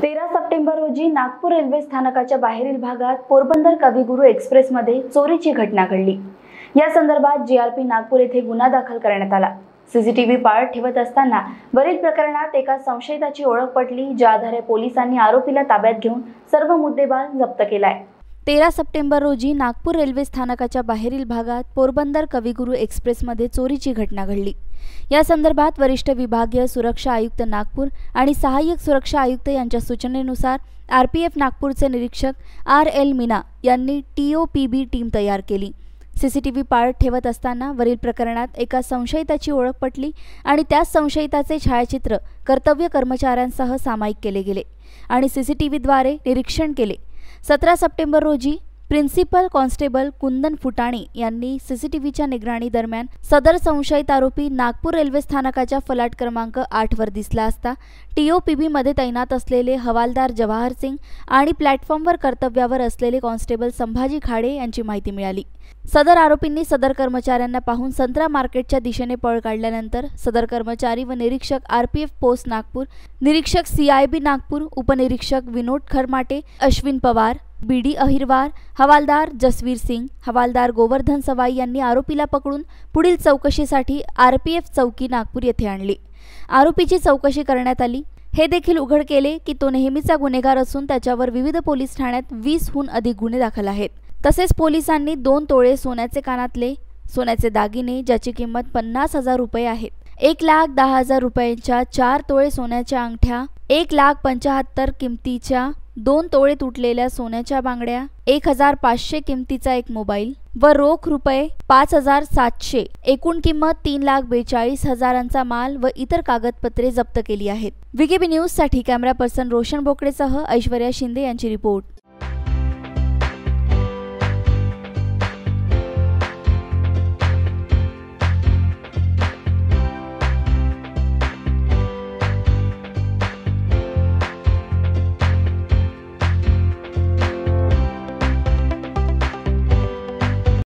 तेरा सप्टेंबर रोजी नागपूर रेल्वे स्थानकाच्या बाहेरील भागात पोरबंदर कविगुरू एक्सप्रेसमध्ये चोरीची घटना घडली या संदर्भात जी आर पी नागपूर येथे गुन्हा दाखल करण्यात आला सीसीटीव्ही पाळत ठेवत असताना वरील प्रकरणात एका संशयिताची ओळख पटली ज्या आधारे पोलिसांनी आरोपीला ताब्यात घेऊन सर्व मुद्देबाल जप्त केलाय तेरा सप्टेंबर रोजी नागपूर रेल्वे स्थानकाच्या बाहेरील भागात पोरबंदर कविगुरू एक्सप्रेसमध्ये चोरीची घटना घडली या संदर्भात वरिष्ठ विभागीय सुरक्षा आयुक्त नागपूर आणि सहाय्यक सुरक्षा आयुक्त यांच्या सूचनेनुसार आर पी एफ नागपूरचे निरीक्षक आर एल मीना यांनी T O P B team तयार केली सी सी टी व्ही पाळत ठेवत असताना वरील प्रकरणात एका संशयिताची ओळख पटली आणि त्याच संशयिताचे छायाचित्र कर्तव्य कर्मचाऱ्यांसह सामायिक केले गेले आणि सी सी टी व्हीद्वारे निरीक्षण केले सतरा सप्टेंबर रोजी प्रिन्सिपल कॉन्स्टेबल कुंदन फुटाणे यांनी सीसीटीव्हीच्या दरम्यान सदर संशयित आरोपी नागपूर रेल्वे स्थानकाच्या फलाट क्रमांक आठवर दिसला असता टीओपीबीमध्ये तैनात असलेले हवालदार जवाहर सिंग आणि प्लॅटफॉर्मवर कर्तव्यावर असलेले कॉन्स्टेबल संभाजी खाडे यांची माहिती मिळाली सदर आरोपींनी सदर कर्मचाऱ्यांना पाहून संत्रा मार्केटच्या दिशेने पळ काढल्यानंतर सदर कर्मचारी व निरीक्षक आरपीएफ पोस्ट नागपूर निरीक्षक सीआयबी नागपूर उपनिरीक्षक विनोद खरमाटे अश्विन पवार बीडी अहिरवार हवालदार जसवीर सिंग हवालदार गोवर्धन सवाई यांनी आरोपीला पकडून पुढील चौकशीसाठी आर पी एफ चौकी नागपूर येथे आणली आरोपीची चौकशी करण्यात आली हे देखील उघड केले की तो नेहमीचा गुन्हेगार असून त्याच्यावर विविध पोलीस ठाण्यात वीसहून अधिक गुन्हे दाखल आहेत तसेच पोलिसांनी दोन तोळे सोन्याचे कानातले सोन्याचे दागिने ज्याची किंमत पन्नास हजार रुपये आहेत एक लाख दहा हजार रुपयांच्या चार तोळे सोन्याच्या अंगठ्या एक लाख पंचाहत्तर किमतीच्या दोन तोळे तुटलेल्या सोन्याच्या बांगड्या एक हजार पाचशे किमतीचा एक मोबाईल व रोख रुपये पाच हजार सातशे एकूण किंमत तीन लाख बेचाळीस हजारांचा माल व इतर कागदपत्रे जप्त केली आहेत विकेबी साठी कॅमेरा पर्सन रोशन बोकडेसह ऐश्वर्या शिंदे यांची रिपोर्ट